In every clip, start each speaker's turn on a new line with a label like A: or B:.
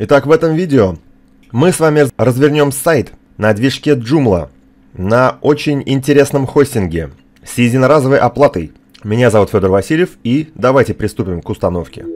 A: Итак, в этом видео мы с вами развернем сайт на движке Joomla на очень интересном хостинге с единоразовой оплатой. Меня зовут Федор Васильев и давайте приступим к установке.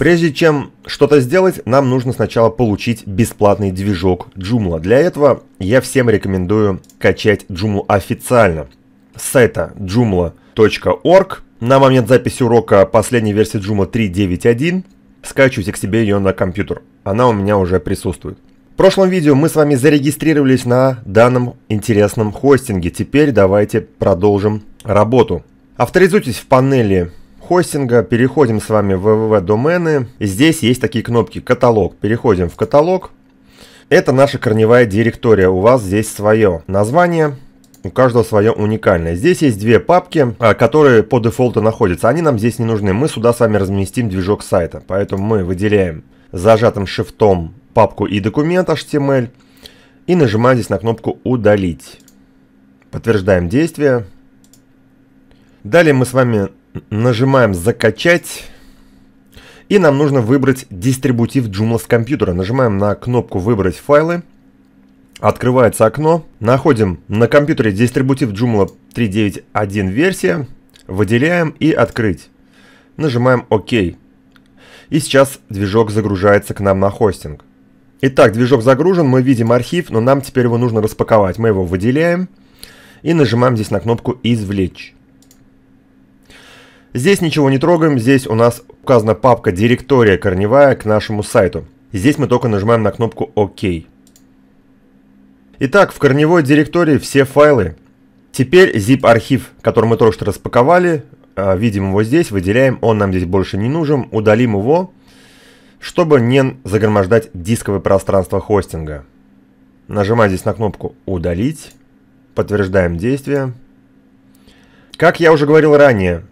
A: Прежде чем что-то сделать, нам нужно сначала получить бесплатный движок Joomla. Для этого я всем рекомендую качать Joomla официально с сайта joomla.org на момент записи урока последней версии Joomla 3.9.1 скачивайте к себе ее на компьютер. Она у меня уже присутствует. В прошлом видео мы с вами зарегистрировались на данном интересном хостинге. Теперь давайте продолжим работу. Авторизуйтесь в панели хостинга, переходим с вами в www-домены. Здесь есть такие кнопки «Каталог». Переходим в «Каталог». Это наша корневая директория. У вас здесь свое название – у каждого свое уникальное. Здесь есть две папки, а, которые по дефолту находятся. Они нам здесь не нужны. Мы сюда с вами разместим движок сайта. Поэтому мы выделяем зажатым шифтом папку и документ HTML и нажимаем здесь на кнопку «Удалить». Подтверждаем действие. Далее мы с вами нажимаем «Закачать». И нам нужно выбрать дистрибутив Joomla с компьютера. Нажимаем на кнопку «Выбрать файлы». Открывается окно, находим на компьютере дистрибутив Joomla 3.9.1 версия, выделяем и «Открыть». Нажимаем «Ок». И сейчас движок загружается к нам на хостинг. Итак, движок загружен, мы видим архив, но нам теперь его нужно распаковать. Мы его выделяем и нажимаем здесь на кнопку «Извлечь». Здесь ничего не трогаем, здесь у нас указана папка «Директория корневая» к нашему сайту. Здесь мы только нажимаем на кнопку «Ок». Итак, в корневой директории все файлы. Теперь zip-архив, который мы только что распаковали, э, видим его здесь, выделяем, он нам здесь больше не нужен, удалим его, чтобы не загромождать дисковое пространство хостинга. Нажимаем здесь на кнопку «Удалить», подтверждаем действие. Как я уже говорил ранее,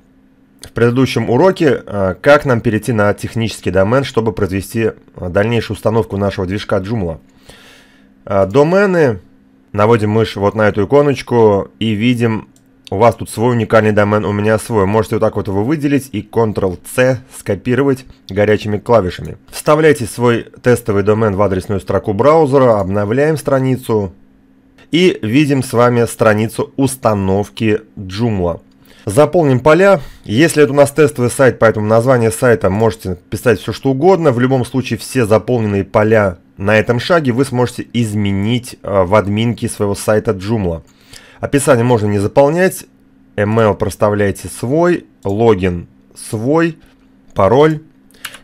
A: в предыдущем уроке, э, как нам перейти на технический домен, чтобы произвести э, дальнейшую установку нашего движка Joomla. Домены Наводим мышь вот на эту иконочку и видим, у вас тут свой уникальный домен, у меня свой. Можете вот так вот его выделить и Ctrl-C скопировать горячими клавишами. Вставляйте свой тестовый домен в адресную строку браузера, обновляем страницу и видим с вами страницу установки Joomla. Заполним поля. Если это у нас тестовый сайт, поэтому название сайта можете писать все что угодно. В любом случае все заполненные поля на этом шаге вы сможете изменить э, в админке своего сайта Joomla. Описание можно не заполнять, email проставляете свой, логин свой, пароль.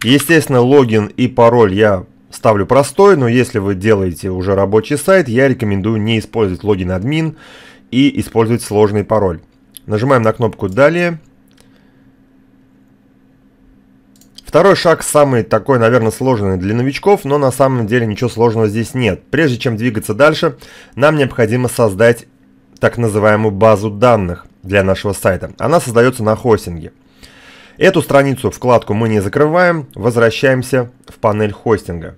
A: Естественно, логин и пароль я ставлю простой, но если вы делаете уже рабочий сайт, я рекомендую не использовать логин админ и использовать сложный пароль. Нажимаем на кнопку «Далее». Второй шаг самый такой, наверное, сложный для новичков, но на самом деле ничего сложного здесь нет. Прежде чем двигаться дальше, нам необходимо создать так называемую базу данных для нашего сайта. Она создается на хостинге. Эту страницу, вкладку мы не закрываем, возвращаемся в панель хостинга.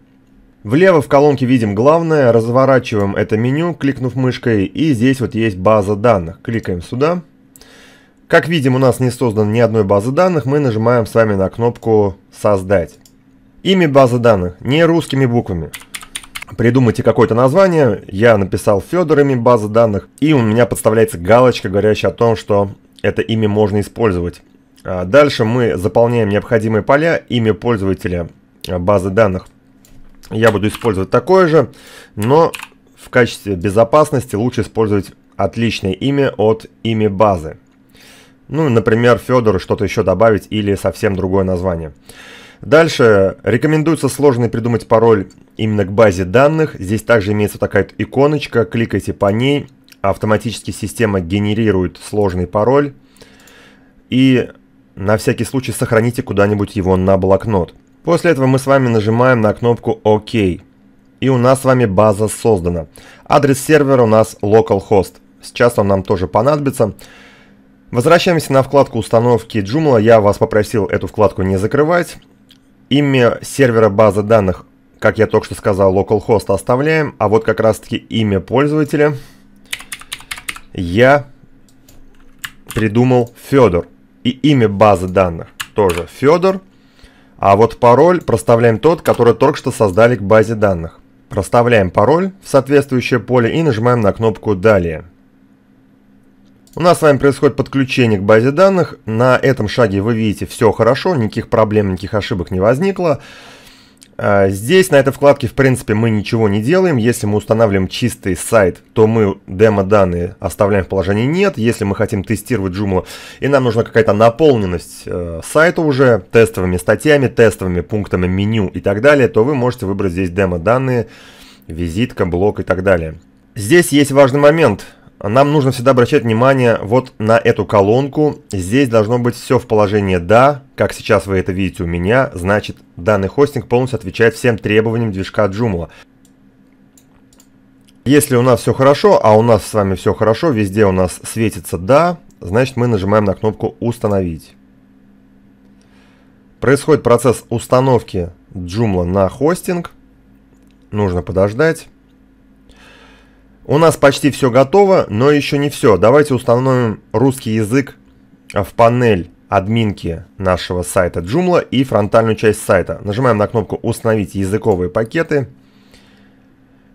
A: Влево в колонке видим главное, разворачиваем это меню, кликнув мышкой, и здесь вот есть база данных. Кликаем сюда. Сюда. Как видим, у нас не создан ни одной базы данных, мы нажимаем с вами на кнопку «Создать». Имя базы данных не русскими буквами. Придумайте какое-то название, я написал Федор имя базы данных, и у меня подставляется галочка, говорящая о том, что это имя можно использовать. А дальше мы заполняем необходимые поля, имя пользователя а, базы данных. Я буду использовать такое же, но в качестве безопасности лучше использовать отличное имя от имя базы. Ну, например, Федор, что-то еще добавить или совсем другое название. Дальше рекомендуется сложный придумать пароль именно к базе данных. Здесь также имеется такая иконочка, кликайте по ней, автоматически система генерирует сложный пароль. И на всякий случай сохраните куда-нибудь его на блокнот. После этого мы с вами нажимаем на кнопку ОК. И у нас с вами база создана. Адрес сервера у нас localhost. Сейчас он нам тоже понадобится. Возвращаемся на вкладку установки Joomla. Я вас попросил эту вкладку не закрывать. Имя сервера базы данных, как я только что сказал, localhost оставляем. А вот как раз таки имя пользователя я придумал Федор. И имя базы данных тоже Федор. А вот пароль проставляем тот, который только что создали к базе данных. Проставляем пароль в соответствующее поле и нажимаем на кнопку «Далее». У нас с вами происходит подключение к базе данных. На этом шаге вы видите все хорошо, никаких проблем, никаких ошибок не возникло. А, здесь, на этой вкладке, в принципе, мы ничего не делаем. Если мы устанавливаем чистый сайт, то мы демо-данные оставляем в положении «нет». Если мы хотим тестировать Joomla, и нам нужна какая-то наполненность э, сайта уже тестовыми статьями, тестовыми пунктами меню и так далее, то вы можете выбрать здесь демо-данные, визитка, блок и так далее. Здесь есть важный момент – нам нужно всегда обращать внимание вот на эту колонку. Здесь должно быть все в положении «да». Как сейчас вы это видите у меня, значит данный хостинг полностью отвечает всем требованиям движка Joomla. Если у нас все хорошо, а у нас с вами все хорошо, везде у нас светится «да», значит мы нажимаем на кнопку «Установить». Происходит процесс установки Joomla на хостинг. Нужно подождать. У нас почти все готово, но еще не все. Давайте установим русский язык а, в панель админки нашего сайта Joomla и фронтальную часть сайта. Нажимаем на кнопку «Установить языковые пакеты».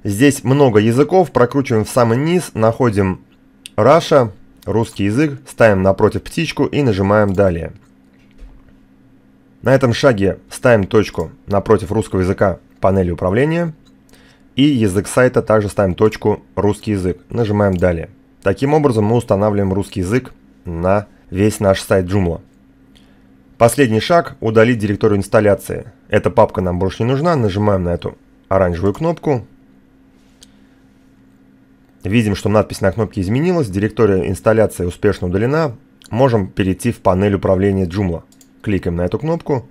A: Здесь много языков, прокручиваем в самый низ, находим Russia, русский язык, ставим напротив птичку и нажимаем «Далее». На этом шаге ставим точку напротив русского языка панели управления – и язык сайта также ставим точку «Русский язык». Нажимаем «Далее». Таким образом мы устанавливаем русский язык на весь наш сайт Joomla. Последний шаг – удалить директорию инсталляции. Эта папка нам больше не нужна, нажимаем на эту оранжевую кнопку. Видим, что надпись на кнопке изменилась, директория инсталляции успешно удалена. Можем перейти в панель управления Joomla. Кликаем на эту кнопку,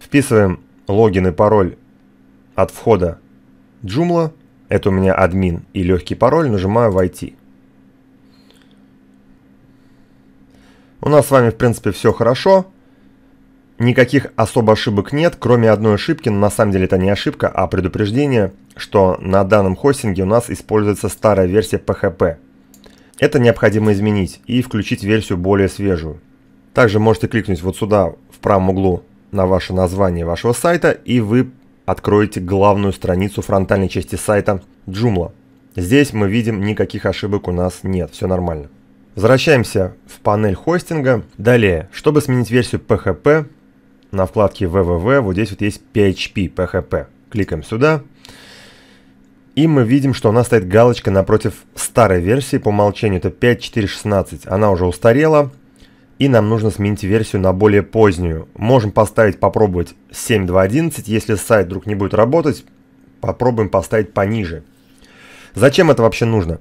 A: вписываем логин и пароль от входа Joomla, это у меня админ и легкий пароль, нажимаю «Войти». У нас с вами, в принципе, все хорошо. Никаких особо ошибок нет, кроме одной ошибки, но на самом деле это не ошибка, а предупреждение, что на данном хостинге у нас используется старая версия PHP. Это необходимо изменить и включить версию более свежую. Также можете кликнуть вот сюда в правом углу на ваше название вашего сайта и вы откроете главную страницу фронтальной части сайта Joomla. Здесь мы видим, никаких ошибок у нас нет, все нормально. Возвращаемся в панель хостинга. Далее, чтобы сменить версию PHP, на вкладке www вот здесь вот есть PHP, PHP. Кликаем сюда. И мы видим, что у нас стоит галочка напротив старой версии по умолчанию, это 5.4.16. Она уже устарела, и нам нужно сменить версию на более позднюю. Можем поставить попробовать 7.2.11, если сайт вдруг не будет работать, попробуем поставить пониже. Зачем это вообще нужно?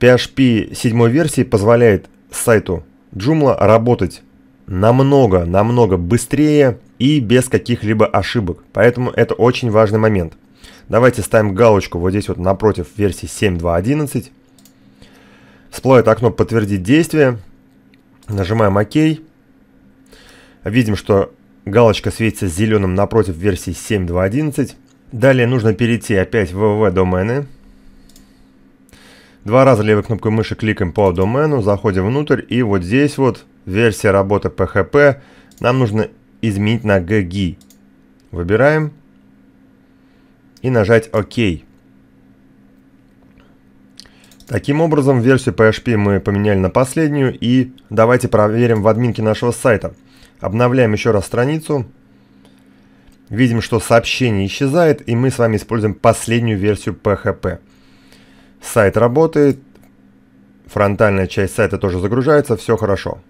A: PHP 7 версии позволяет сайту Joomla работать намного, намного быстрее и без каких-либо ошибок. Поэтому это очень важный момент. Давайте ставим галочку вот здесь вот напротив версии 7.2.11. Всплывает окно «Подтвердить действие». Нажимаем ОК. Видим, что галочка светится зеленым напротив версии 7.2.11. Далее нужно перейти опять в www-домены. Два раза левой кнопкой мыши кликаем по домену, заходим внутрь, и вот здесь вот версия работы PHP нам нужно изменить на GG. Выбираем и нажать ОК. OK. Таким образом, версию PHP мы поменяли на последнюю и давайте проверим в админке нашего сайта. Обновляем еще раз страницу. Видим, что сообщение исчезает, и мы с вами используем последнюю версию PHP. Сайт работает, фронтальная часть сайта тоже загружается, все хорошо.